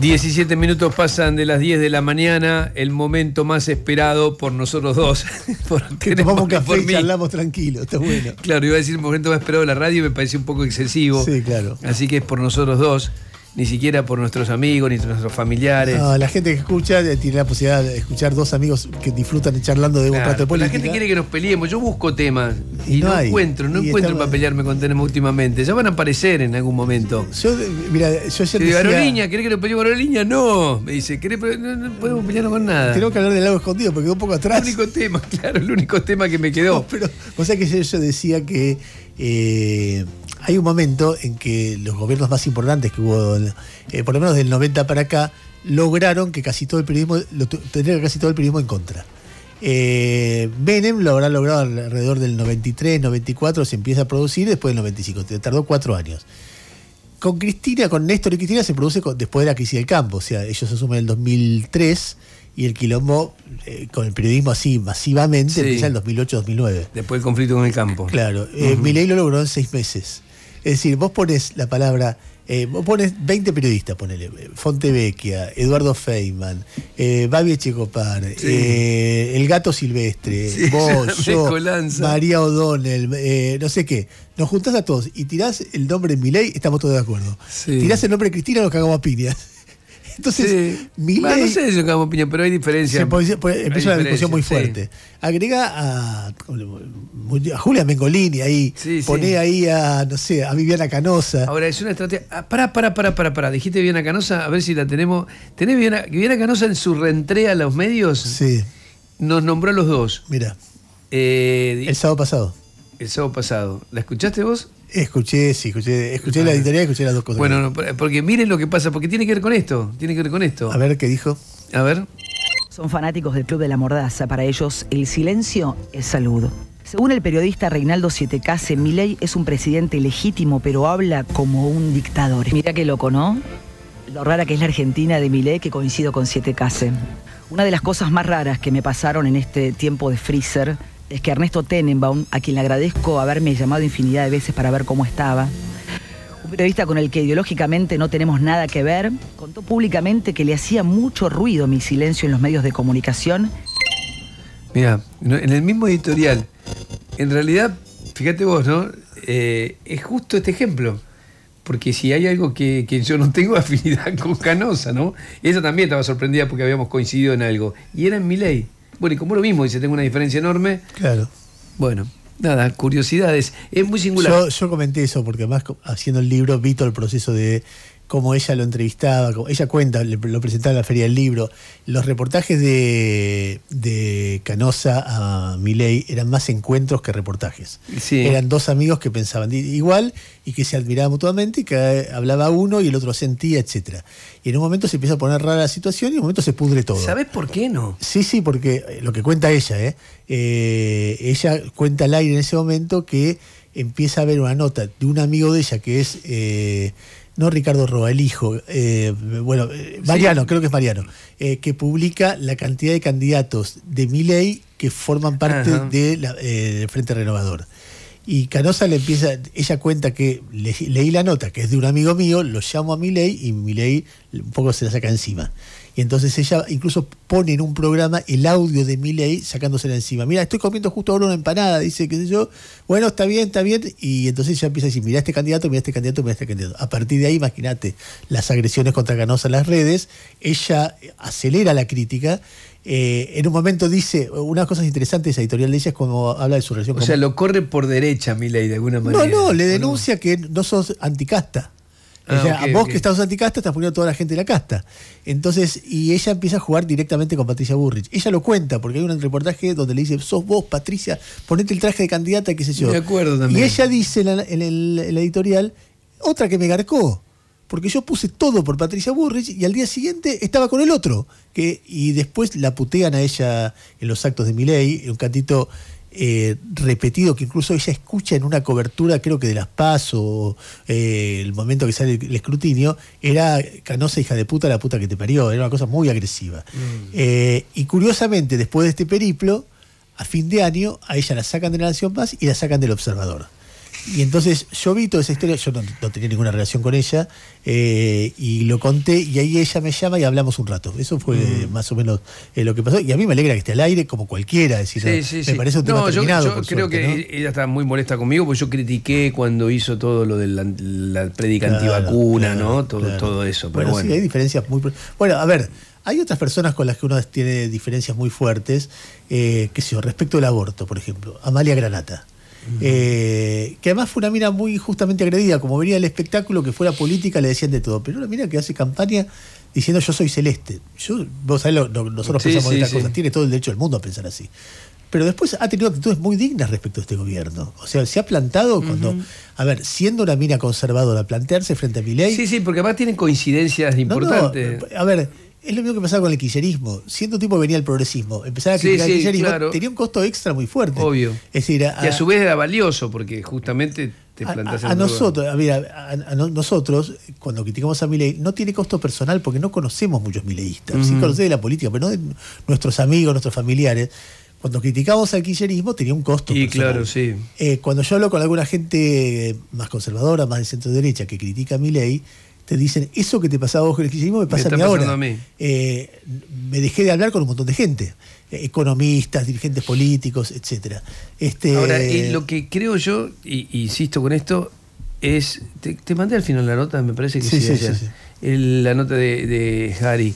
17 minutos pasan de las 10 de la mañana, el momento más esperado por nosotros dos. que tomamos café y tranquilo, Claro, iba a decir el momento más esperado de la radio me parece un poco excesivo. Sí, claro. Así que es por nosotros dos ni siquiera por nuestros amigos, ni nuestros familiares. No, la gente que escucha eh, tiene la posibilidad de escuchar dos amigos que disfrutan charlando de un claro, de política. La gente quiere que nos peleemos. Yo busco temas y, no, encuentro, no encuentro para pelearme con temas últimamente. Ya van a aparecer en algún momento. Yo, mira, yo ayer decía... ¿querés que nos peleemos Aerolínea? No. Me dice, ¿querés? No, no, podemos pelearnos con nada. Tenemos que hablar del lago escondido porque quedó un poco atrás. El único tema, claro, el único tema que me quedó. pero, o sea que yo, yo decía que... Eh, hay un momento en que los gobiernos más importantes que hubo, eh, por lo menos del 90 para acá, lograron que casi todo el periodismo, lo, tener casi todo el periodismo en contra. Eh, Benem lo habrá logrado alrededor del 93, 94, se empieza a producir después del 95, tardó cuatro años. Con Cristina, con Néstor y Cristina se produce después de la crisis del campo, o sea, ellos se suman en el 2003 y el quilombo eh, con el periodismo así masivamente empieza en 2008-2009. Después del conflicto con el campo. Claro, eh, Milei lo logró en seis meses. Es decir, vos pones la palabra, eh, vos pones 20 periodistas, ponele, eh, Fontevecchia, Eduardo Feynman, eh, Babi Echecopar, eh, El Gato Silvestre, vos, María O'Donnell, no sé qué. Nos juntás a todos y tirás el nombre de Milei, estamos todos de acuerdo. Tirás el nombre de Cristina, nos cagamos a piñas. Entonces, sí. no sé si cada opinión, pero hay diferencias. Empieza una discusión muy fuerte. Agrega a, Julia Mengolini ahí. pone ahí a, no sé, a Viviana Canosa. Ahora, es una estrategia. Pará, pará, pará, pará, pará. Dijiste Viviana Canosa, a ver si la tenemos. ¿Tenés Viviana, Viviana Canosa en su reentrea a los medios? Sí. Nos nombró los dos. Mira. el sábado pasado. El sábado pasado. ¿La escuchaste vos? Escuché, sí, escuché, escuché la editorial, escuché las dos cosas. Bueno, porque miren lo que pasa, porque tiene que ver con esto, tiene que ver con esto. A ver qué dijo. A ver. Son fanáticos del Club de la Mordaza, para ellos el silencio es salud. Según el periodista Reinaldo Sietecase, Milei es un presidente legítimo, pero habla como un dictador. Mira qué loco, ¿no? Lo rara que es la Argentina de Milei que coincido con Sietecase. Una de las cosas más raras que me pasaron en este tiempo de freezer es que Ernesto Tenenbaum, a quien le agradezco haberme llamado infinidad de veces para ver cómo estaba, un periodista con el que ideológicamente no tenemos nada que ver, contó públicamente que le hacía mucho ruido mi silencio en los medios de comunicación. Mira, en el mismo editorial, en realidad, fíjate vos, ¿no? Eh, es justo este ejemplo. Porque si hay algo que, que yo no tengo afinidad con Canosa, ¿no? Ella también estaba sorprendida porque habíamos coincidido en algo. Y era en mi ley. Bueno, y como lo mismo dice, tengo una diferencia enorme. Claro. Bueno, nada, curiosidades. Es muy singular. Yo, comenté eso porque más haciendo el libro, vi todo el proceso de como ella lo entrevistaba, ella cuenta, lo presentaba en la Feria del Libro. Los reportajes de, Canosa a Miley eran más encuentros que reportajes. Eran dos amigos que pensaban igual y que se admiraban mutuamente y que eh, hablaba uno y el otro sentía, etcétera. Y en un momento se empieza a poner rara la situación y en un momento se pudre todo. ¿Sabes por qué no? Sí, sí, porque eh, lo que cuenta ella, eh, ¿eh? ella cuenta al aire en ese momento que empieza a ver una nota de un amigo de ella que es no Ricardo Roa, el hijo, eh, bueno, eh, Mariano, creo que es Mariano, eh, que publica la cantidad de candidatos de Miley que forman parte del Frente Renovador. Y Canosa le empieza, ella cuenta que leí la nota, que es de un amigo mío, lo llamo a Miley, y Miley un poco se la saca encima. Y entonces ella incluso pone en un programa el audio de Miley sacándosela encima. Mira, estoy comiendo justo ahora una empanada, dice, que sé yo. Bueno, está bien, está bien. Y entonces ella empieza a decir, mira este candidato, mira este candidato, mira este candidato. A partir de ahí, imagínate, las agresiones contra Ganosa en las redes, ella eh, acelera la crítica. Eh, en un momento dice, unas cosas interesantes esa editorial de ella es como habla de su relación. O sea, lo corre por derecha Miley de alguna manera. No, no, le denuncia que no sos anticasta. Ah, o sea, vos que estás anticasta estás poniendo toda la gente de la casta. Entonces, y ella empieza a jugar directamente con Patricia Burrich. Ella lo cuenta, porque hay un reportaje donde le dice, sos vos, Patricia, ponete el traje de candidata, qué sé yo. De acuerdo también. Y ella dice en, el, editorial, otra que me garcó porque yo puse todo por Patricia Burrich y al día siguiente estaba con el otro. y después la putean a ella en los actos de mi ley, un cantito eh, repetido que incluso ella escucha en una cobertura, creo que de Las Paz o eh, el momento que sale el, escrutinio, era canosa hija de puta la puta que te parió, era una cosa muy agresiva. Mm. Eh, y curiosamente, después de este periplo, a fin de año, a ella la sacan de la Nación Paz y la sacan del Observador. Y entonces yo vi toda esa historia, yo no, tenía ninguna relación con ella, eh, y lo conté, y ahí ella me llama y hablamos un rato. Eso fue mm. más o menos eh, lo que pasó. Y a mí me alegra que esté al aire, como cualquiera, decir, me parece un tema no, Yo, creo que ella está muy molesta conmigo, porque yo critiqué cuando hizo todo lo de la, predica antivacuna, ¿no? Todo, todo eso. Pero bueno, sí, hay diferencias muy. Bueno, a ver. Hay otras personas con las que uno tiene diferencias muy fuertes, eh, qué sé yo, respecto al aborto, por ejemplo. Amalia Granata. Eh, que además fue una mina muy justamente agredida, como venía el espectáculo, que fuera política, le decían de todo. Pero una mina que hace campaña diciendo yo soy celeste. vos sabés, nosotros pensamos sí, la cosa, tiene todo el derecho del mundo a pensar así. Pero después ha tenido actitudes muy dignas respecto a este gobierno. O sea, se ha plantado cuando. A ver, siendo una mina conservadora, plantearse frente a mi ley. Sí, sí, porque además tienen coincidencias importantes. a ver, es lo mismo que pasaba con el quillerismo. Siendo tipo venía el progresismo. Empezar a criticar el tenía un costo extra muy fuerte. Obvio. Es decir, y a su vez era valioso porque justamente te plantas a, a nosotros, mira, nosotros, cuando criticamos a Milei, no tiene costo personal porque no conocemos muchos mileístas. Sí conocemos de la política, pero no de nuestros amigos, nuestros familiares cuando criticamos al quillerismo tenía un costo. Y claro, sí. Eh, cuando yo hablo con alguna gente más conservadora, más de centro derecha, que critica a mi te dicen, eso que te pasaba vos con el kirchnerismo me pasa me a mí ahora. Eh, me dejé de hablar con un montón de gente, eh, economistas, dirigentes políticos, etc. Este, ahora, eh, lo que creo yo, y insisto con esto, es, te, mandé al final la nota, me parece que sí, la nota de, Harry.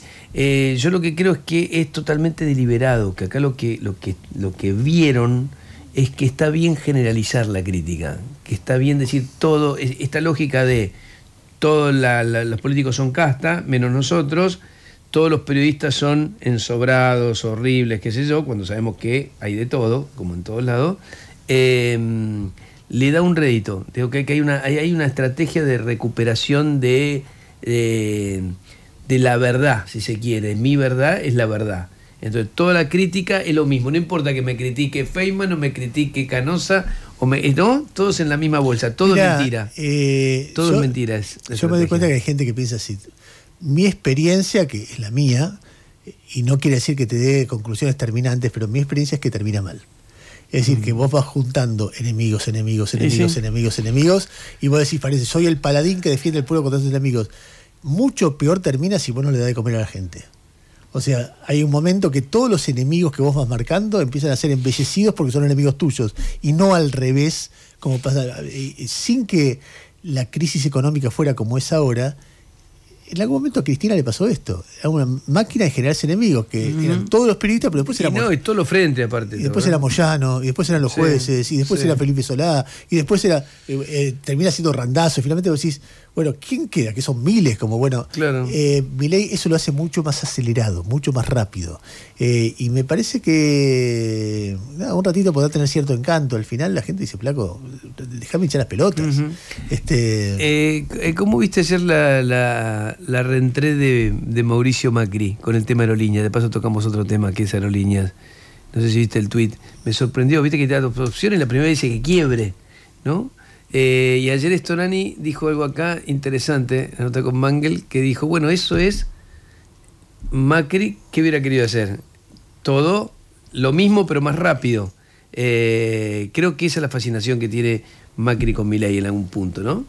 yo lo que creo es que es totalmente deliberado, que acá lo que, lo que, lo que vieron es que está bien generalizar la crítica, que está bien decir todo, esta lógica de todos los políticos son casta, menos nosotros, todos los periodistas son ensobrados, horribles, qué sé yo, cuando sabemos que hay de todo, como en todos lados, em, le da un rédito. Tengo que hay una, hay una estrategia de recuperación de, de la verdad, si se quiere. Mi verdad es la verdad. Entonces, toda la crítica es lo mismo. No importa que me critique Feynman o me critique Canosa ¿No? Todos en la misma bolsa, todo eh, es mentira. todo es mentira. yo me doy cuenta que hay gente que piensa así. Mi experiencia, que es la mía, y no quiere decir que te dé conclusiones terminantes, pero mi experiencia es que termina mal. Es decir, mm. que vos vas juntando enemigos, enemigos, enemigos, enemigos, enemigos, y vos decís, parece, soy el paladín que defiende el pueblo contra sus enemigos. Mucho peor termina si vos no le das de comer a la gente. O sea, hay un momento que todos los enemigos que vos vas marcando empiezan a ser embellecidos porque son enemigos tuyos y no al revés, como pasa. Eh, sin que la crisis económica fuera como es ahora, en algún momento a Cristina le pasó esto. Era una máquina de generarse enemigos, que eran todos los periodistas, pero después era No, y los aparte. después era Moyano, y después eran los jueces, y después era Felipe Solá, y después era. Eh, eh, termina siendo randazo, y finalmente vos decís bueno, ¿quién queda? Que son miles, como bueno. Claro. Eh, ley eso lo hace mucho más acelerado, mucho más rápido. Eh, y me parece que un ratito podrá tener cierto encanto. Al final la gente dice, Placo, déjame hinchar las pelotas. este... Eh, eh, ¿Cómo viste ayer la, la, la reentré de, de, Mauricio Macri con el tema aerolíneas? De paso tocamos otro tema que es aerolíneas. No sé si viste el tweet. Me sorprendió, viste que te da dos opciones. La primera dice que quiebre, ¿no? Eh, y ayer Storani dijo algo acá interesante, la nota con Mangel, que dijo, bueno, eso es Macri, ¿qué hubiera querido hacer? Todo lo mismo, pero más rápido. Eh, creo que esa es la fascinación que tiene Macri con Milei en algún punto, ¿no?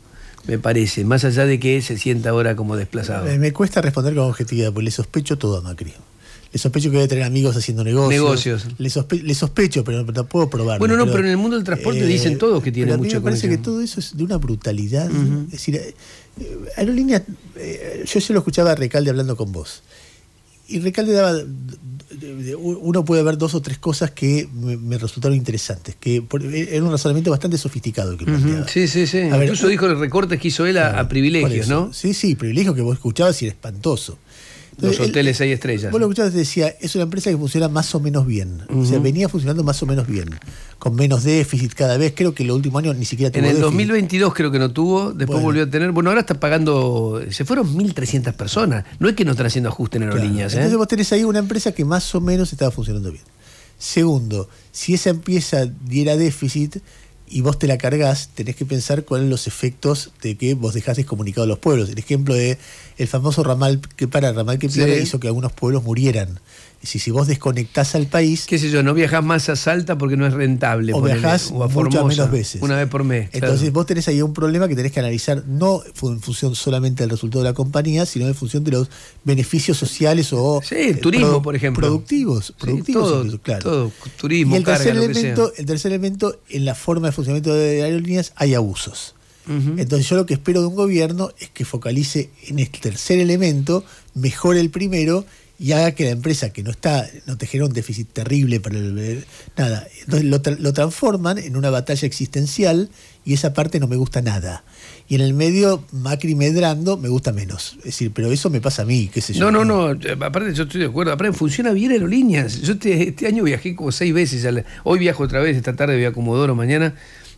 Me parece, más allá de que se sienta ahora como desplazado. Eh, me cuesta responder con objetividad, porque le sospecho todo a Macri. Le sospecho que voy a tener amigos haciendo negocios. Negocios. Le, sospecho, pero no puedo probar. Bueno, no, pero, en el mundo del transporte eh, dicen todos que tiene mucho. Me parece que todo eso es de una brutalidad. Es decir, Es eh, decir, línea... Eh, yo se lo escuchaba a Recalde hablando con vos. Y Recalde daba. Uno puede ver dos o tres cosas que me, resultaron interesantes. que Era un razonamiento bastante sofisticado que planteaba. Sí, sí, sí. Incluso dijo el recorte que hizo él a, a privilegios, ¿no? Sí, sí, privilegios que vos escuchabas y era espantoso. Los hoteles hay estrellas. Bueno, lo decía, es una empresa que funciona más o menos bien. O sea, venía funcionando más o menos bien. Con menos déficit cada vez. Creo que el último año ni siquiera tuvo. En el 2022 creo que no tuvo. Después volvió a tener. Bueno, ahora está pagando. Se fueron 1.300 personas. No es que no están haciendo ajuste en aerolíneas. líneas. ¿eh? Entonces vos tenés ahí una empresa que más o menos estaba funcionando bien. Segundo, si esa empresa diera déficit, y vos te la cargas, tenés que pensar cuáles son los efectos de que vos dejás comunicado a los pueblos. El ejemplo de el famoso ramal que para, ramal que hizo que algunos pueblos murieran si, si vos desconectás al país. ¿Qué sé yo? No viajas más a Salta porque no es rentable. O viajás menos veces. Una vez por mes. Entonces vos tenés ahí un problema que tenés que analizar no en función solamente del resultado de la compañía, sino en función de los beneficios sociales o. Sí, eh, turismo, por ejemplo. Productivos. productivos todo, claro. Todo, turismo, y el tercer, elemento, el tercer elemento, en la forma de funcionamiento de aerolíneas hay abusos. Entonces yo lo que espero de un gobierno es que focalice en el tercer elemento, mejore el primero y haga que la empresa que no está, no te genera un déficit terrible para el, eh, nada. Entonces lo, transforman en una batalla existencial y esa parte no me gusta nada. Y en el medio, macrimedrando, me gusta menos. Es decir, pero eso me pasa a mí, qué sé yo. No, no, no, eh, aparte yo estoy de acuerdo. Aparte funciona bien aerolíneas. Yo este, este año viajé como seis veces. hoy viajo otra vez, esta tarde voy a Comodoro, mañana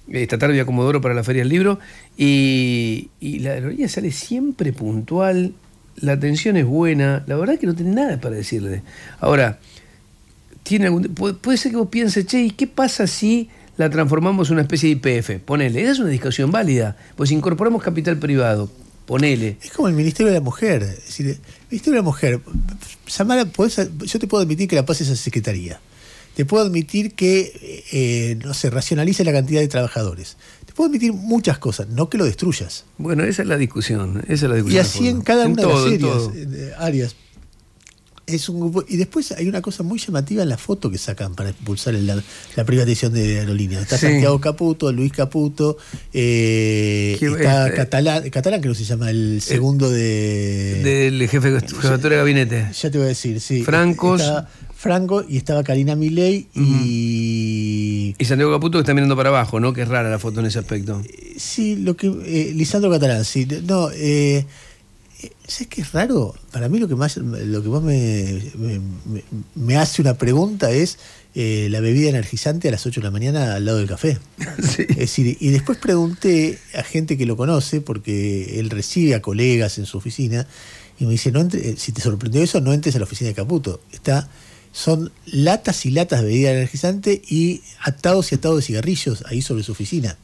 eh, esta tarde voy a Comodoro para la Feria del Libro, y, y la aerolínea sale siempre puntual, la atención es buena, la verdad que no tiene nada para decirle. Ahora, tiene algún, puede, ser que vos pienses, che, ¿y qué pasa si la transformamos en una especie de IPF? Ponele, esa es una discusión válida, pues incorporamos capital privado, ponele. Es como el Ministerio de la Mujer, el Ministerio de la Mujer, Samara, yo te puedo admitir que la pases a Secretaría te puedo admitir que, eh, eh, no se racionalice la cantidad de trabajadores. Te puedo admitir muchas cosas, no que lo destruyas. Bueno, esa es la discusión. y así en cada una de las eh, áreas. Es un Y después hay una cosa muy llamativa en la foto que sacan para impulsar la, privatización de aerolíneas. Está Santiago Caputo, Luis Caputo, está Catalán, Catalán, creo que se llama, el segundo de. Del jefe de gabinete. Ya te voy a decir, sí. Francos. Franco y estaba Karina Milei y. Y Santiago Caputo que está mirando para abajo, ¿no? Que es rara la foto en ese aspecto. Eh, sí, lo que. Eh, Lisandro Catalán, sí. No, eh, ¿Sabes qué es raro? Para mí lo que más, lo que más me, hace una pregunta es la bebida energizante a las 8 de la mañana al lado del café. Es decir, y después pregunté a gente que lo conoce, porque él recibe a colegas en su oficina, y me dice, no si te sorprendió eso, no entres a la oficina de Caputo. Está son latas y latas de bebida energizante y atados y atados de cigarrillos ahí sobre su oficina.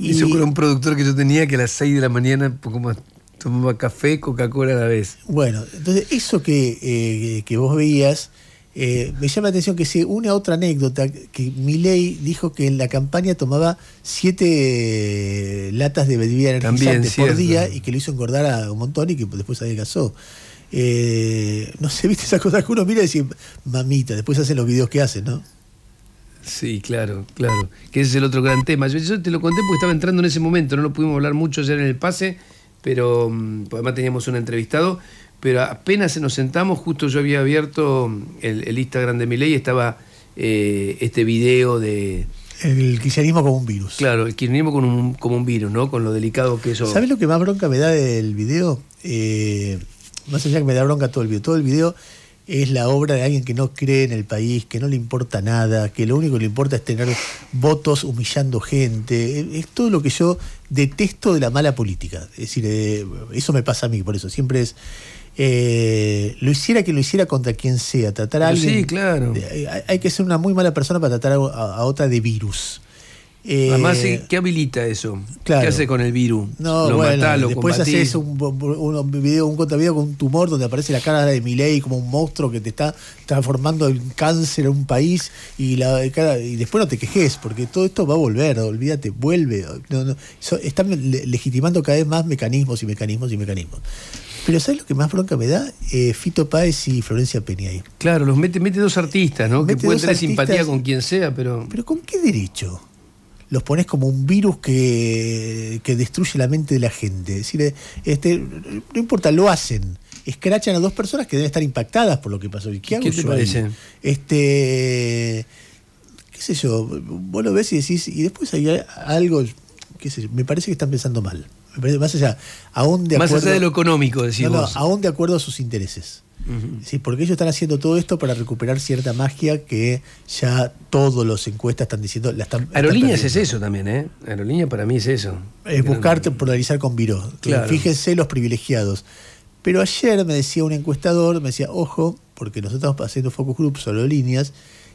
eso fue un productor que yo tenía que a las 6 de la mañana, pues, tomaba café, Coca-Cola a la vez. Bueno, entonces eso que, eh, vos veías, eh, me llama la atención que se une a otra anécdota, que Milei dijo que en la campaña tomaba 7 eh, latas de bebida energizante por día y que lo hizo engordar a un montón y que después adelgazó. Eh, no sé, viste esas cosas que uno mira y dice, mamita, después hacen los videos que hacen, ¿no? Sí, claro, claro. Que ese es el otro gran tema. Yo, te lo conté porque estaba entrando en ese momento, no lo pudimos hablar mucho ayer en el pase, pero mm, además teníamos un entrevistado, pero apenas nos sentamos, justo yo había abierto mm, el, Instagram de Miley y estaba eh, este video de... El kirchnerismo como un virus. Claro, el kirchnerismo como un, como un virus, ¿no? Con lo delicado que eso... ¿Sabes lo que más bronca me da del video? Eh, más allá que me da bronca todo el video, todo el video es la obra de alguien que no cree en el país, que no le importa nada, que lo único que le importa es tener votos humillando gente. Es todo lo que yo detesto de la mala política. Es decir, eh, eso me pasa a mí, por eso siempre es... Eh, lo hiciera que lo hiciera contra quien sea, tratar a alguien... Sí, claro. Eh, hay, que ser una muy mala persona para tratar a otra de virus. Además, eh, ¿qué habilita eso? ¿Qué hace con el virus? No, lo después haces un, video, un contravideo con un tumor donde aparece la cara de Milei como un monstruo que te está transformando en cáncer a un país y la y después no te quejes, porque todo esto va a volver, olvídate, vuelve. están legitimando cada vez más mecanismos y mecanismos y mecanismos. Pero ¿sabes lo que más bronca me da? Eh, Fito Páez y Florencia Peña Claro, los mete, mete dos artistas, ¿no? que pueden tener simpatía con quien sea, pero... Pero ¿con qué derecho? los pones como un virus que, que, destruye la mente de la gente. decir, este, no importa, lo hacen. Escrachan a dos personas que deben estar impactadas por lo que pasó. qué, te parece? Este, qué sé yo, vos lo ves y decís, y después hay algo, qué sé me parece que están pensando mal más allá, aún de más allá de lo económico, decimos. No, aún de acuerdo a sus intereses. porque ellos están haciendo todo esto para recuperar cierta magia que ya todos los encuestas están diciendo. La Aerolíneas es eso también, ¿eh? Aerolíneas para mí es eso. Es buscarte polarizar con Viró. Fíjense los privilegiados. Pero ayer me decía un encuestador, me decía, ojo, porque nosotros estamos haciendo focus groups sobre líneas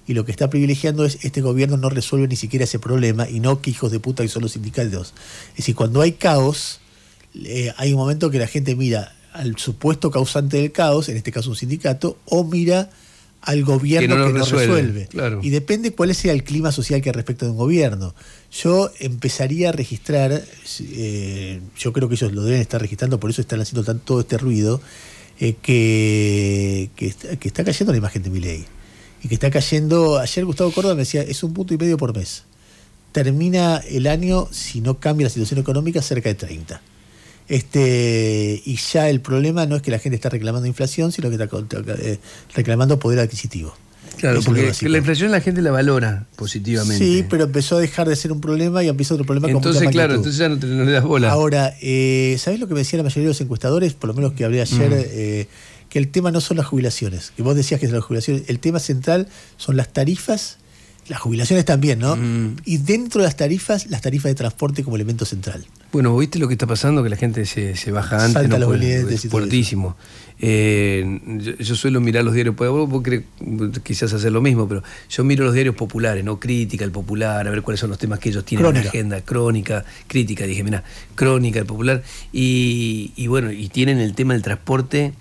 y lo que está privilegiando es este gobierno no resuelve ni siquiera ese problema y no que hijos de puta que son los sindicatos. Es decir, cuando hay caos, eh, hay un momento que la gente mira al supuesto causante del caos, en este caso un sindicato, o mira al gobierno que no, resuelve. Y depende cuál sea el clima social que respecto de un gobierno. Yo empezaría a registrar, eh, yo creo que ellos lo deben estar registrando, por eso están haciendo tanto todo este ruido, eh, que está cayendo la imagen de mi ley y que está cayendo. Ayer Gustavo Córdoba me decía, es un punto y medio por mes. Termina el año, si no cambia la situación económica, cerca de 30. Este, y ya el problema no es que la gente está reclamando inflación, sino que está eh, reclamando poder adquisitivo. Claro, porque la inflación la gente la valora positivamente. Sí, pero empezó a dejar de ser un problema y empieza otro problema. Entonces, claro, entonces ya no, te, le das bola. Ahora, eh, ¿sabés lo que me decía la mayoría de los encuestadores? Por lo menos que hablé ayer, mm. eh, que el tema no son las jubilaciones, que vos decías que es las jubilaciones, el tema central son las tarifas, las jubilaciones también, ¿no? Mm. Y dentro de las tarifas, las tarifas de transporte como elemento central. Bueno, ¿viste lo que está pasando? Que la gente se, se baja antes. Salta Es fuertísimo. Eh, yo, suelo mirar los diarios, vos, vos querés, quizás hacer lo mismo, pero yo miro los diarios populares, ¿no? Crítica, el popular, a ver cuáles son los temas que ellos tienen en la agenda, crónica, crítica, dije, mira, crónica, el popular, y, bueno, y tienen el tema del transporte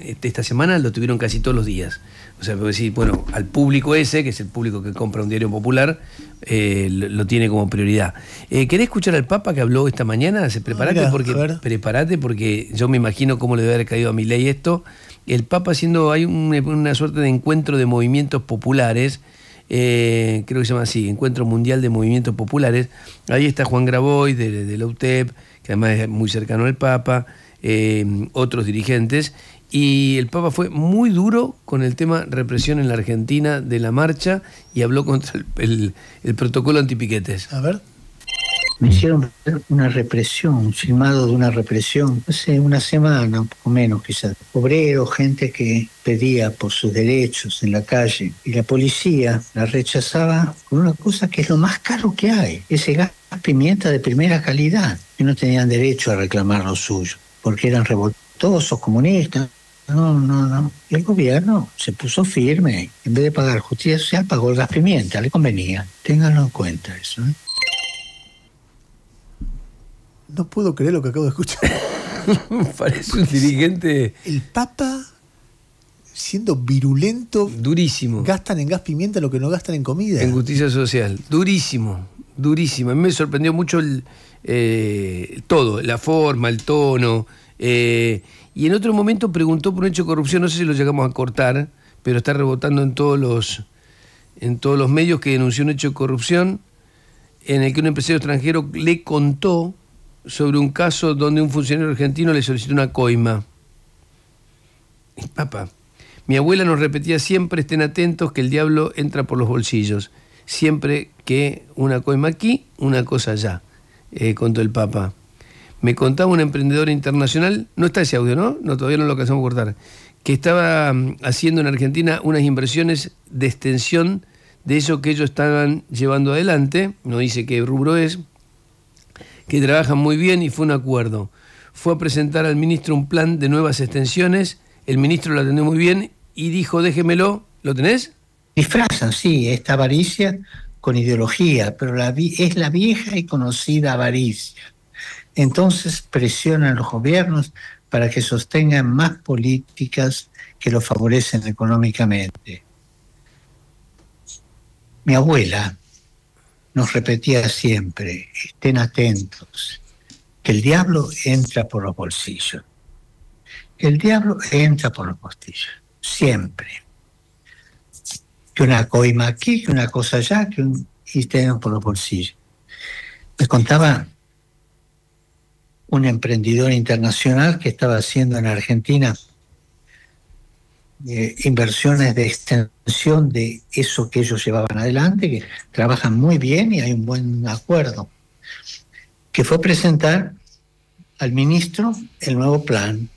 este, esta semana lo tuvieron casi todos los días. O sea, sí bueno, al público ese, que es el público que compra un diario popular, eh, lo, tiene como prioridad. Eh, ¿Querés escuchar al Papa que habló esta mañana? Se, preparate, porque, preparate porque yo me imagino cómo le debe haber caído a mi ley esto. El Papa haciendo, hay una suerte de encuentro de movimientos populares, eh, creo que se llama así, Encuentro Mundial de Movimientos Populares. Ahí está Juan Graboy de, de la UTEP, que además es muy cercano al Papa. otros dirigentes, y el Papa fue muy duro con el tema represión en la Argentina de la marcha y habló contra el, protocolo antipiquetes. A ver. Me hicieron una represión, un filmado de una represión, hace una semana, un poco menos quizás. Obreros, gente que pedía por sus derechos en la calle y la policía la rechazaba con una cosa que es lo más caro que hay, ese gas pimienta de primera calidad, y no tenían derecho a reclamar lo suyo, porque eran revoltosos comunistas, no, no, no. el gobierno se puso firme. En vez de pagar justicia social, pagó el gas pimienta, le convenía. Ténganlo en cuenta eso. ¿eh? No puedo creer lo que acabo de escuchar. Parece un dirigente. El Papa siendo virulento. Durísimo. Gastan en gas pimienta lo que no gastan en comida. En justicia social. Durísimo, durísimo. A mí me sorprendió mucho el, eh, todo, la forma, el tono. Eh, y en otro momento preguntó por un hecho de corrupción, no sé si lo llegamos a cortar, pero está rebotando en todos los, en todos los medios que denunció un hecho de corrupción en el que un empresario extranjero le contó sobre un caso donde un funcionario argentino le solicitó una coima. Y papá, mi abuela nos repetía siempre, estén atentos, que el diablo entra por los bolsillos. Siempre que una coima aquí, una cosa allá, eh, contó el Papa. Me contaba un emprendedor internacional, no está ese audio, ¿no? No, todavía no lo alcanzamos a cortar, que estaba mm, haciendo en Argentina unas inversiones de extensión de eso que ellos estaban llevando adelante, no dice qué rubro es, que trabajan muy bien y fue un acuerdo. Fue a presentar al ministro un plan de nuevas extensiones, el ministro lo atendió muy bien y dijo, déjemelo, ¿lo tenés? Disfrazan, sí, esta avaricia con ideología, pero es la vieja y conocida avaricia entonces presionan los gobiernos para que sostengan más políticas que lo favorecen económicamente. Mi abuela nos repetía siempre, estén atentos, que el diablo entra por los bolsillos. Que El diablo entra por los bolsillos, siempre. Que una coima aquí, que una cosa allá, que un... y por los bolsillos. Me contaba un emprendedor internacional que estaba haciendo en Argentina eh, inversiones de extensión de eso que ellos llevaban adelante, que trabajan muy bien y hay un buen acuerdo, que fue presentar al ministro el nuevo plan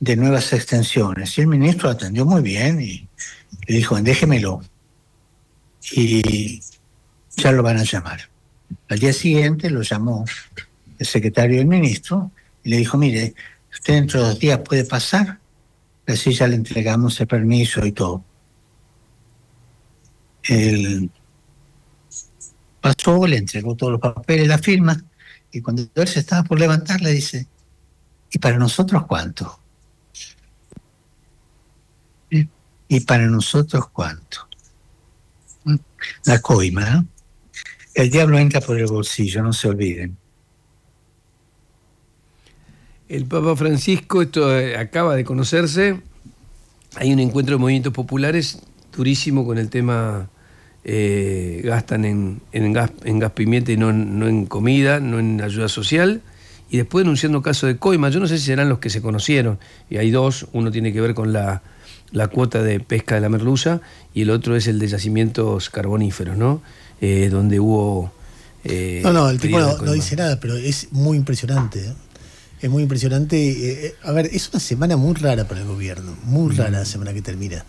de nuevas extensiones. Y el ministro atendió muy bien y le dijo, déjemelo. Y ya lo van a llamar. Al día siguiente lo llamó el secretario el ministro y le dijo, mire, usted dentro de dos días puede pasar, así ya le entregamos el permiso y todo. pasó, le entregó todos los papeles, la firma, y cuando él se estaba por levantar le dice, ¿y para nosotros cuánto? ¿Y para nosotros cuánto? La coima. ¿no? ¿eh? El diablo entra por el bolsillo, no se olviden el Papa Francisco, esto eh, acaba de conocerse, hay un encuentro de movimientos populares durísimo con el tema eh, gastan en, gas, en pimienta y no, en comida, no en ayuda social. Y después denunciando caso de coima, yo no sé si serán los que se conocieron, y hay dos, uno tiene que ver con la, cuota de pesca de la merluza y el otro es el de yacimientos carboníferos, ¿no? Eh, donde hubo... no, no, el tipo no, no, dice nada, pero es muy impresionante es muy impresionante. Eh, eh, a ver, es una semana muy rara para el gobierno, muy rara la mm. semana que termina.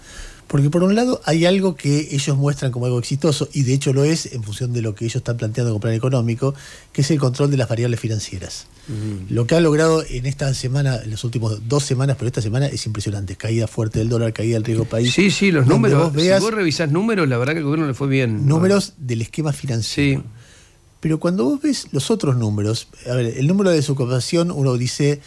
Porque por un lado hay algo que ellos muestran como algo exitoso, y de hecho lo es en función de lo que ellos están planteando como plan económico, que es el control de las variables financieras. Mm. Lo que ha logrado en esta semana, en las últimas dos semanas, pero esta semana es impresionante. Caída fuerte del dólar, caída del riesgo país. Sí, sí, los números. Vos si vos revisás números, la verdad que al gobierno le fue bien. Números del esquema financiero. Sí pero cuando vos ves los otros números, a ver, el número de desocupación, uno dice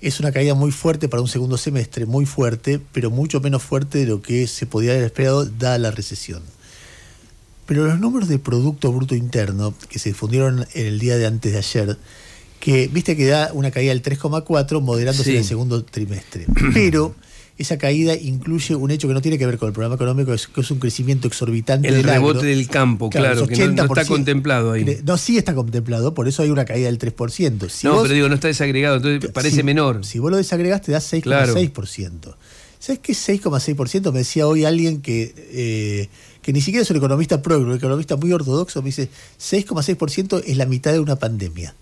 es una caída muy fuerte para un segundo semestre, muy fuerte, pero mucho menos fuerte de lo que se podía haber esperado dada la recesión. Pero los números de Producto Bruto Interno que se difundieron en el día de antes de ayer, que viste que da una caída del 3,4 moderándose en el segundo trimestre. Pero esa caída incluye un hecho que no tiene que ver con el programa económico, es, que es un crecimiento exorbitante. El rebote del campo, claro, que no, está contemplado ahí. No, sí está contemplado, por eso hay una caída del 3%. no, pero digo, no está desagregado, entonces parece menor. Si vos lo desagregás te da 6,6%. Claro. ¿Sabes qué 6,6%? Me decía hoy alguien que, eh, que ni siquiera es un economista pro, un economista muy ortodoxo, me dice 6,6% es la mitad de una pandemia.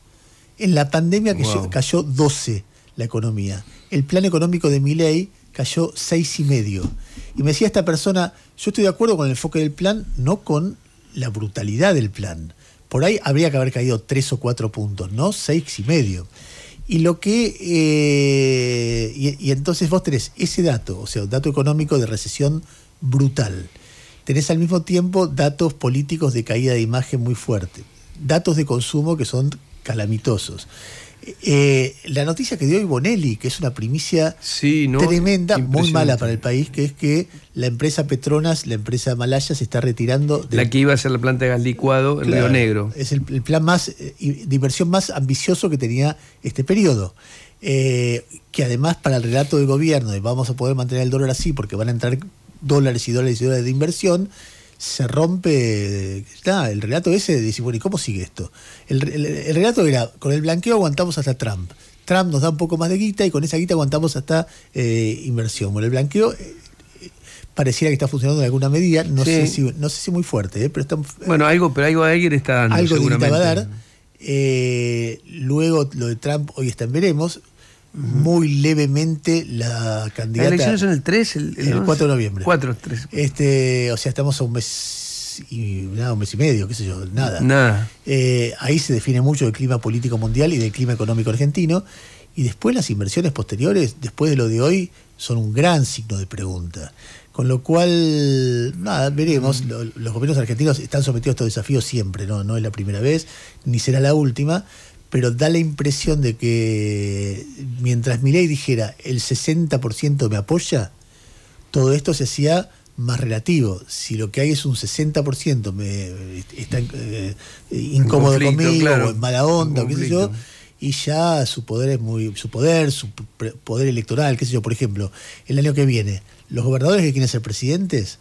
En la pandemia que cayó 12 la economía. El plan económico de ley cayó seis y medio. Y me decía esta persona, yo estoy de acuerdo con el enfoque del plan, no con la brutalidad del plan. Por ahí habría que haber caído tres o cuatro puntos, no seis y medio. Y lo que. Eh, y, y, entonces vos tenés ese dato, o sea, un dato económico de recesión brutal. Tenés al mismo tiempo datos políticos de caída de imagen muy fuerte. Datos de consumo que son calamitosos. Eh, la noticia que dio hoy Bonelli, que es una primicia tremenda, muy mala para el país, que es que la empresa Petronas, la empresa malaya, se está retirando. De... La que iba a ser la planta de gas licuado en Río Negro. Es el, plan más, eh, de inversión más ambicioso que tenía este periodo. Eh, que además para el relato del gobierno vamos a poder mantener el dólar así porque van a entrar dólares y dólares y dólares de inversión, se rompe el relato ese de decir, bueno, ¿y cómo sigue esto? El, el, relato era, con el blanqueo aguantamos hasta Trump. Trump nos da un poco más de guita y con esa guita aguantamos hasta eh, inversión. Bueno, el blanqueo eh, pareciera que está funcionando en alguna medida, no, sé, si, no sé si muy fuerte, eh, pero está... Bueno, algo, pero algo alguien está dando, Algo seguramente. va a dar. luego lo de Trump hoy está en veremos muy levemente la candidata. Las elecciones son el 3, el, 4 de noviembre. 4, 3. Este, o sea, estamos a un mes y un mes y medio, qué sé yo, nada. Nada. Eh, ahí se define mucho el clima político mundial y del clima económico argentino. Y después las inversiones posteriores, después de lo de hoy, son un gran signo de pregunta. Con lo cual, nada, veremos. Mm. Los, gobiernos argentinos están sometidos a estos desafíos siempre, ¿no? No es la primera vez, ni será la última pero da la impresión de que mientras ley dijera el 60% me apoya, todo esto se hacía más relativo. Si lo que hay es un 60% me, está eh, incómodo conmigo o en mala onda, qué sé yo, y ya su poder es muy su poder, su poder electoral, qué sé yo, por ejemplo, el año que viene, los gobernadores que quieren ser presidentes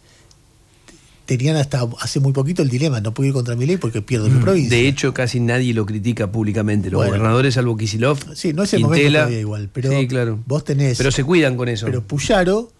tenían hasta hace muy poquito el dilema, no puedo ir contra mi ley porque pierdo mi mm. provincia. De hecho, casi nadie lo critica públicamente. Los gobernadores, salvo Kisilov, sí, no es el momento todavía igual, pero sí, claro. vos tenés. Pero se cuidan con eso. Pero Puyaro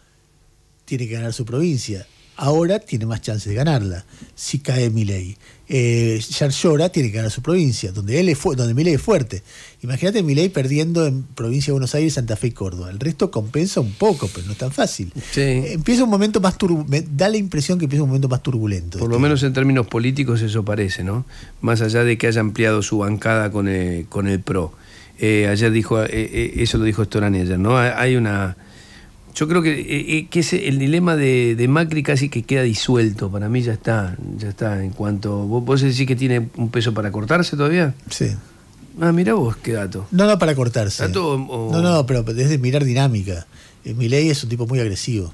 tiene que ganar su provincia ahora tiene más chance de ganarla si cae Milei. Eh, tiene que ganar su provincia, donde él es donde Milei es fuerte. Imagínate Milei perdiendo en provincia de Buenos Aires, Santa Fe y Córdoba. El resto compensa un poco, pero no es tan fácil. Sí. Empieza un momento más me da la impresión que empieza un momento más turbulento. Por lo menos en términos políticos eso parece, ¿no? Más allá de que haya ampliado su bancada con eh, el, PRO. Eh, ayer dijo, eh, eso lo dijo estoran ayer, ¿no? Hay una yo creo que, eh, eh, el dilema de, Macri casi que queda disuelto. Para mí ya está, ya está. En cuanto. ¿Vos, podés decís que tiene un peso para cortarse todavía? Sí. Ah, mirá vos, qué dato. No, no, para cortarse. No, no, pero es mirar dinámica. Eh, Milei es un tipo muy agresivo.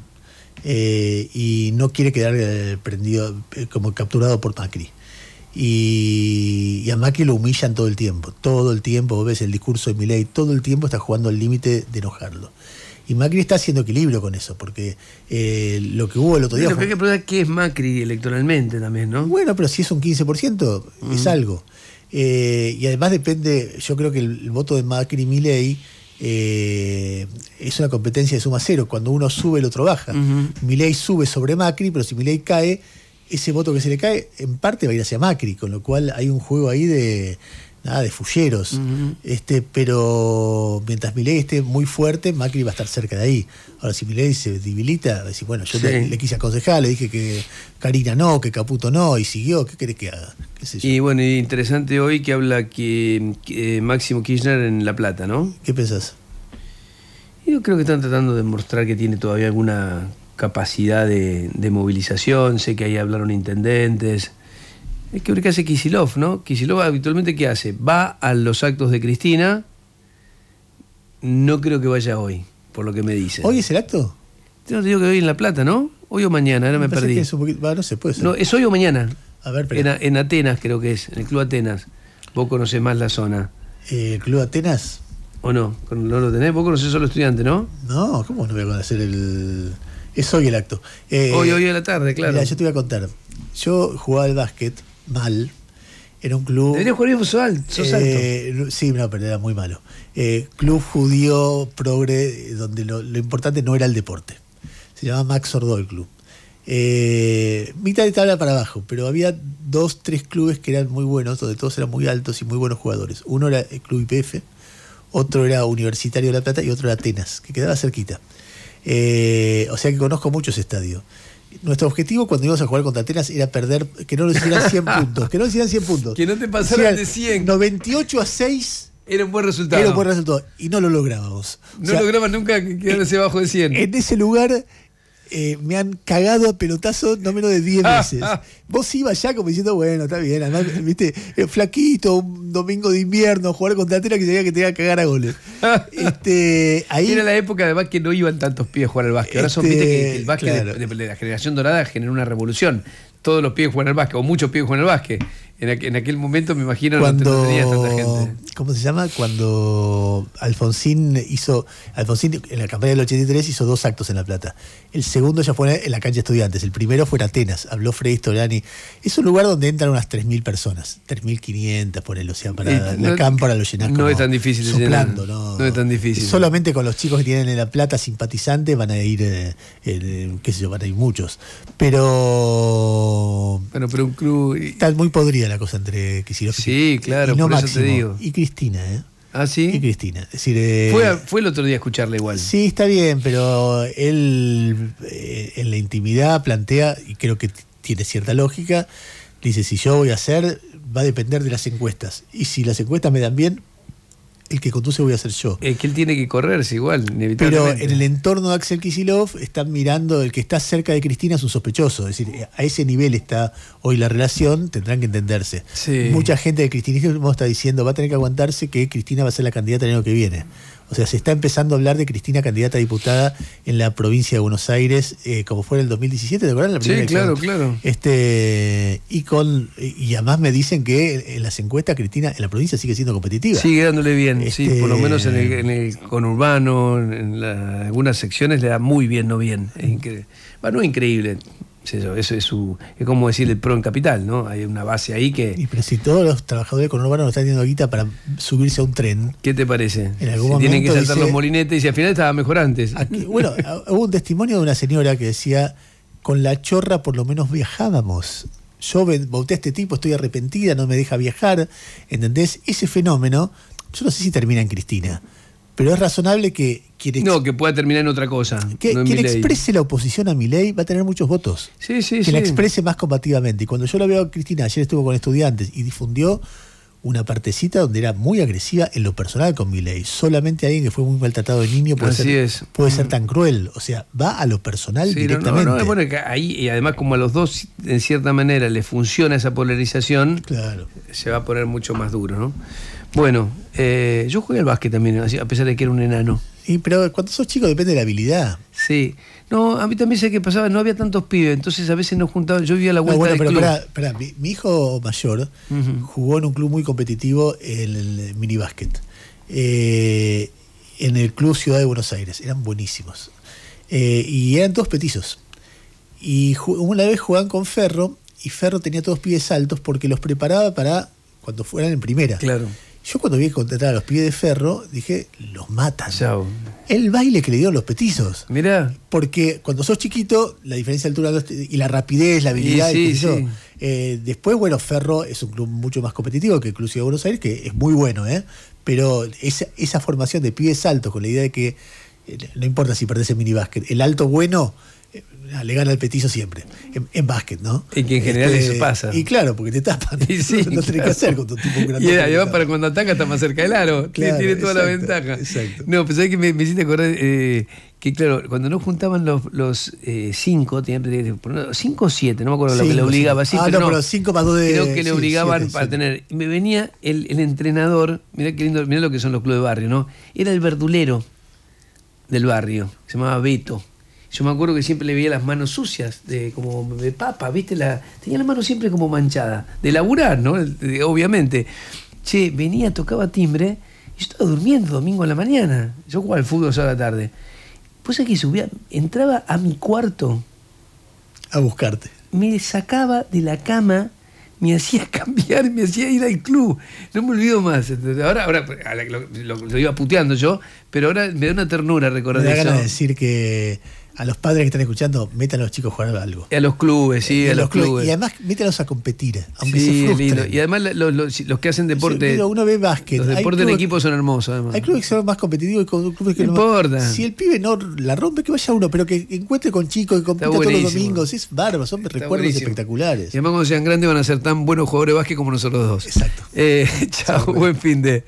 y no quiere quedar prendido, como capturado por Macri. Y, y, a Macri lo humillan todo el tiempo. Todo el tiempo, vos ves el discurso de Milei, todo el tiempo está jugando al límite de enojarlo. Y Macri está haciendo equilibrio con eso, porque eh, lo que hubo el otro día. Pero hay que preguntar qué es Macri electoralmente también, ¿no? Bueno, pero si es un 15%, es mm. algo. Eh, y además depende, yo creo que el, voto de Macri y Milei eh, es una competencia de suma cero. Cuando uno sube, el otro baja. Milley sube sobre Macri, pero si Milei cae, ese voto que se le cae en parte va a ir hacia Macri, con lo cual hay un juego ahí de, nada de fulleros. este, pero mientras Milei esté muy fuerte, Macri va a estar cerca de ahí. Ahora, si Milei se debilita, decir, bueno, yo le, quise aconsejar, le dije que Karina no, que Caputo no, y siguió, ¿qué querés que haga? Y bueno, interesante hoy que habla que, eh, Máximo Kirchner en La Plata, ¿no? ¿Qué pensás? Yo creo que están tratando de demostrar que tiene todavía alguna capacidad de movilización, sé que ahí hablaron intendentes es que ahora qué hace Kisilov, ¿no? Kisilov habitualmente qué hace? Va a los actos de Cristina. No creo que vaya hoy, por lo que me dice. ¿Hoy es el acto? Yo te digo que hoy en La Plata, ¿no? Hoy o mañana, ahora me, perdí. Es un poquito... no se puede ser. No, es hoy o mañana. A ver, en, en, Atenas creo que es, en el Club Atenas. Vos conocés más la zona. ¿El eh, Club Atenas? ¿O no? ¿No lo tenés? Vos conocés solo estudiante, ¿no? No, ¿cómo no voy a conocer el...? Es hoy el acto. Eh, hoy, hoy a la tarde, claro. Mira, yo te voy a contar. Yo jugaba al básquet mal. Era un club. jugar eh, Sí, no, pero era muy malo. Eh, club judío progre, donde lo, importante no era el deporte. Se llamaba Max Ordó el club. Eh, mitad de tabla para abajo, pero había dos, tres clubes que eran muy buenos, donde todos eran muy altos y muy buenos jugadores. Uno era el Club IPF, otro era Universitario de La Plata y otro era Atenas, que quedaba cerquita. o sea que conozco muchos estadios nuestro objetivo cuando íbamos a jugar contra Atenas era perder, que no nos hicieran 100 puntos. Que no nos hicieran 100 puntos. Que no te pasaran de 100. 98 a 6. Era un buen resultado. Era un buen resultado. Y no lo lográbamos. No o nunca quedarse abajo de 100. En ese lugar eh, me han cagado a pelotazo no menos de 10 veces. Vos ibas ya como diciendo, bueno, está bien, además, viste, eh, flaquito, un domingo de invierno, jugar contra Atenas que sabía que te iba a cagar a goles. este, ahí, Era la época además que no iban tantos pies a jugar al básquet. Ahora son, viste, que este, el básquet de, la generación dorada generó una revolución. Todos los pies juegan al básquet, o muchos pies juegan al básquet. En, aquel momento me imagino no no tanta gente. ¿cómo se llama? Cuando Alfonsín hizo, Alfonsín en la campaña del 83 hizo dos actos en La Plata. El segundo ya fue en la calle estudiantes, el primero fue en Atenas, habló Freddy Storani. Es un lugar donde entran unas 3.000 personas, 3.500 por el océano, para la cámara lo llenas No es tan difícil soplando, no, es tan difícil. Solamente con los chicos que tienen en La Plata simpatizantes van a ir, eh, eh, qué sé yo, van a ir muchos. Pero... Bueno, pero un club... Está muy podrida la cosa entre Kicillof Sí, claro, y no por te digo. Cristina, ¿eh? Ah, sí. Y Cristina. Es decir, eh, fue, el otro día a igual. Sí, está bien, pero él eh, en la intimidad plantea, y creo que tiene cierta lógica, dice, si yo voy a hacer, va a depender de las encuestas. Y si las encuestas me dan bien, el que conduce voy a ser yo. Es que él tiene que correrse igual, Pero en el entorno de Axel Kisilov están mirando, el que está cerca de Cristina es un sospechoso. Es decir, a ese nivel está hoy la relación, tendrán que entenderse. Mucha gente de cristinismo está diciendo, va a tener que aguantarse que Cristina va a ser la candidata el año que viene. O sea, se está empezando a hablar de Cristina candidata a diputada en la provincia de Buenos Aires, eh, como fue en el 2017, ¿te acuerdas? sí, claro, claro. Este, y, con, y además me dicen que en las encuestas Cristina en la provincia sigue siendo competitiva. Sigue dándole bien, sí, este, por lo menos en el, en conurbano, en algunas secciones le da muy bien, no bien. Bueno, increíble, eso, es, su, es como decir el PRO en capital, ¿no? Hay una base ahí que. Y pero si todos los trabajadores con urbanos están teniendo guita para subirse a un tren. ¿Qué te parece? tienen que saltar los molinetes y al final estaba mejor antes. bueno, hubo un testimonio de una señora que decía: con la chorra por lo menos viajábamos. Yo voté a este tipo, estoy arrepentida, no me deja viajar. ¿Entendés? Ese fenómeno, yo no sé si termina en Cristina pero es razonable que quien no que pueda terminar en otra cosa que, quien exprese la oposición a mi ley va a tener muchos votos sí sí que la exprese más combativamente y cuando yo lo veo a Cristina ayer estuvo con estudiantes y difundió una partecita donde era muy agresiva en lo personal con mi ley solamente alguien que fue muy maltratado de niño puede ser puede ser mm. tan cruel o sea va a lo personal directamente ahí y además como a los dos en cierta manera le funciona esa polarización claro. se va a poner mucho más duro no bueno, eh, yo jugué al básquet también, a pesar de que era un enano. Y pero cuando sos chico depende de la habilidad. Sí. No, a mí también sé que pasaba, no había tantos pibes, entonces a veces nos juntaban, yo vivía a la vuelta bueno, club. mi, hijo mayor jugó en un club muy competitivo en el minibásquet. Eh, en el club Ciudad de Buenos Aires, eran buenísimos. Eh, y eran todos petizos. Y una vez jugaban con Ferro, y Ferro tenía todos pies altos porque los preparaba para cuando fueran en primera. Claro. Yo cuando vi contratar a los pies de ferro, dije, los matan. El baile que le dieron los petizos. Mirá. Porque cuando sos chiquito, la diferencia de altura y la rapidez, la habilidad. sí, eh, después, bueno, Ferro es un club mucho más competitivo que el Club de Buenos Aires, que es muy bueno, ¿eh? Pero esa, formación de pies altos con la idea de que eh, no importa si perdés el minibásquet, el alto bueno eh, le gana el petizo siempre, en, básquet, ¿no? Y que en general eso este, pasa. Y claro, porque te tapan. Y sí, no tiene que hacer con tu tipo Y además para cuando ataca está más cerca del aro. tiene toda la ventaja. Exacto. No, pues sabés que me, me hiciste acordar eh, que claro, cuando no juntaban los, los eh, cinco, tenían cinco o siete, no me acuerdo lo que le obligaba. Sí, ah, pero no, pero cinco más dos de. Creo que le obligaban para tener. Me venía el, el entrenador, mirá qué lindo, mirá lo que son los clubes de barrio, ¿no? Era el verdulero del barrio, se llamaba Beto yo me acuerdo que siempre le veía las manos sucias, de, como de papa, ¿viste? La, tenía las manos siempre como manchadas, de laburar, ¿no? obviamente. Che, venía, tocaba timbre, y yo estaba durmiendo domingo a la mañana. Yo jugaba al fútbol a la tarde. Pues aquí subía, entraba a mi cuarto. A buscarte. Me sacaba de la cama me hacía cambiar, me hacía ir al club. No me olvido más. Ahora, ahora pues, lo, iba puteando yo, pero ahora me da una ternura recordar eso. de decir que a los padres que están escuchando, metan a los chicos a jugar algo. Y a los clubes, sí, y a los, clubes. Y además, métalos a competir, aunque sí, se Lindo. Y además, los, los, que hacen deporte. uno ve básquet. Los deportes en equipo son hermosos, además. Hay clubes que son más competitivos y clubes que no. importa. Si el pibe no la rompe, que vaya uno, pero que encuentre con chicos, y compita todos los domingos. Es bárbaro, son recuerdos espectaculares. Y además, cuando sean grandes, van a ser tan buenos jugadores de básquet como nosotros dos. Exacto. Eh, chao, pues. buen fin de.